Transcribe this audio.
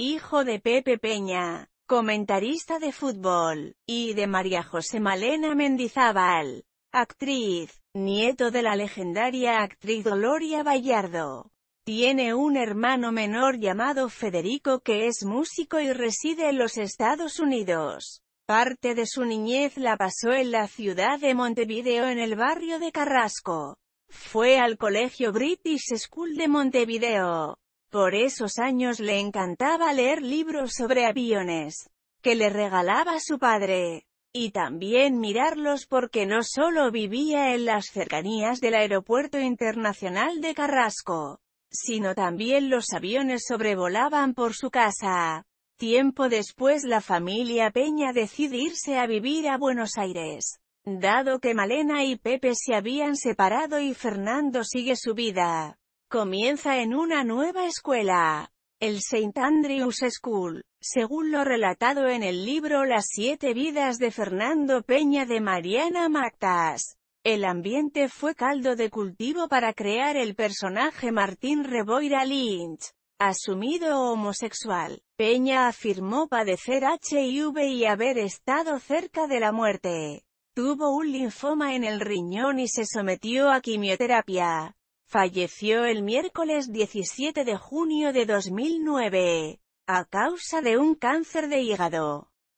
hijo de Pepe Peña, comentarista de fútbol, y de María José Malena Mendizábal, actriz, nieto de la legendaria actriz Gloria Vallardo. Tiene un hermano menor llamado Federico que es músico y reside en los Estados Unidos. Parte de su niñez la pasó en la ciudad de Montevideo en el barrio de Carrasco. Fue al Colegio British School de Montevideo, por esos años le encantaba leer libros sobre aviones, que le regalaba su padre, y también mirarlos porque no solo vivía en las cercanías del Aeropuerto Internacional de Carrasco, sino también los aviones sobrevolaban por su casa. Tiempo después la familia Peña decide irse a vivir a Buenos Aires. Dado que Malena y Pepe se habían separado y Fernando sigue su vida, comienza en una nueva escuela, el St. Andrew's School, según lo relatado en el libro Las siete vidas de Fernando Peña de Mariana Mactas. El ambiente fue caldo de cultivo para crear el personaje Martín Reboira Lynch, asumido homosexual. Peña afirmó padecer HIV y haber estado cerca de la muerte. Tuvo un linfoma en el riñón y se sometió a quimioterapia. Falleció el miércoles 17 de junio de 2009, a causa de un cáncer de hígado.